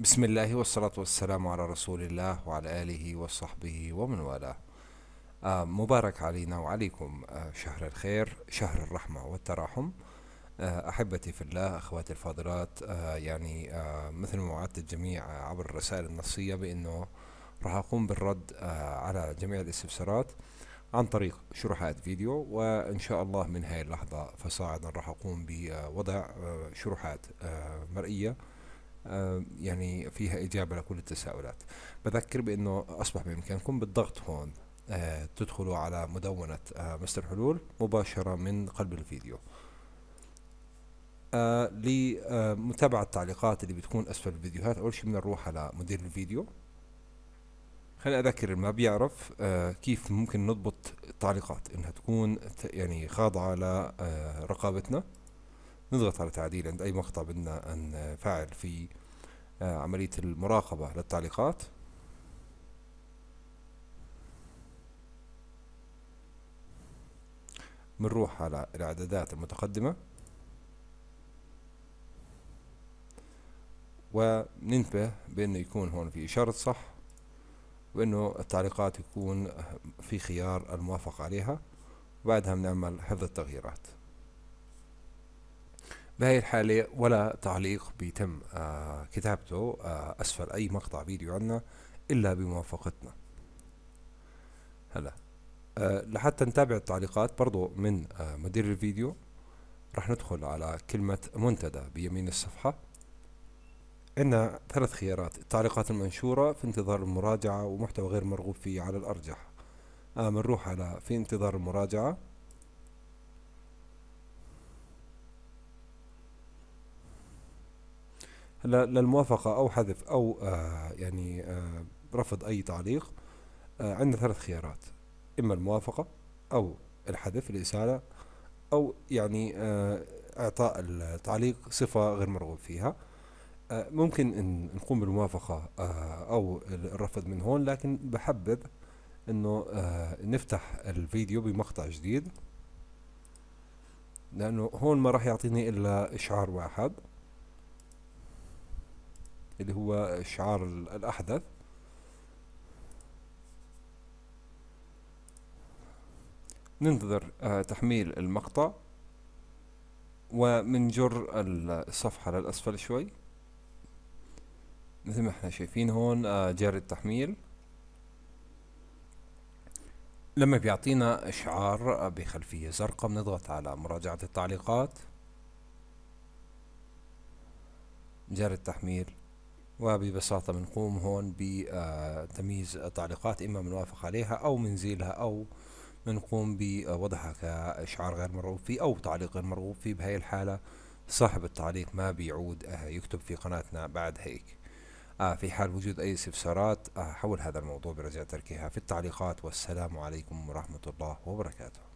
بسم الله والصلاة والسلام على رسول الله وعلى آله وصحبه ومن والاه آه مبارك علينا وعليكم آه شهر الخير شهر الرحمة والتراحم آه أحبتي في الله أخواتي الفاضلات آه، يعني آه، مثل ما وعدت الجميع آه، عبر الرسائل النصية بأنه راح أقوم بالرد على جميع الاستفسارات عن طريق شروحات فيديو وإن شاء الله من هاي اللحظة فصاعدا راح أقوم بوضع شروحات مرئية آه، يعني فيها إجابة لكل التساؤلات بذكر بأنه أصبح بإمكانكم بالضغط هون آه، تدخلوا على مدونة آه، مستر حلول مباشرة من قلب الفيديو لمتابعة التعليقات اللي بتكون أسفل الفيديوهات أول شيء بنروح على مدير الفيديو خليني اذكر اللي ما بيعرف كيف ممكن نضبط التعليقات انها تكون يعني خاضعه لرقابتنا نضغط على تعديل عند أي مقطع بدنا أن نفعل في آه، عملية المراقبة للتعليقات بنروح على الإعدادات المتقدمة وننتبه بأنه يكون هون في إشارة صح وأنه التعليقات يكون في خيار الموافق عليها وبعدها بنعمل حفظ التغييرات بهاي الحالة ولا تعليق بيتم آه، كتابته آه، أسفل أي مقطع فيديو عنا إلا بموافقتنا هلا آه، لحتى نتابع التعليقات برضو من مدير الفيديو رح ندخل على كلمة منتدى بيمين الصفحة عندنا ثلاث خيارات التعليقات المنشورة في انتظار المراجعة ومحتوى غير مرغوب فيه على الأرجح بنروح على في انتظار المراجعة للموافقة أو حذف أو آه، يعني آه، رفض أي تعليق آه، عندنا ثلاث خيارات إما الموافقة أو الحذف الإسالة أو يعني إعطاء التعليق صفة غير مرغوب فيها ممكن إن نقوم بالموافقة أو الرفض من هون لكن بحبذ إنه نفتح الفيديو بمقطع جديد لأنه هون ما راح يعطيني إلا إشعار واحد اللي هو الشعار الأحدث ننتظر آه، تحميل المقطع ومنجر الصفحة للأسفل شوي مثل ما احنا شايفين هون آه، جاري التحميل لما بيعطينا إشعار آه، بخلفية زرقاء بنضغط على مراجعة التعليقات جاري التحميل وببساطة بنقوم هون بتمييز آه، التعليقات إما بنوافق عليها أو بنزيلها أو بنقوم بوضعها كإشعار غير مرغوب فيه أو تعليق غير مرغوب فيه بهاي الحالة صاحب التعليق ما بيعود آه، يكتب في قناتنا بعد هيك آه، في حال وجود أي استفسارات حول هذا الموضوع برجاء تركها في التعليقات والسلام عليكم ورحمة الله وبركاته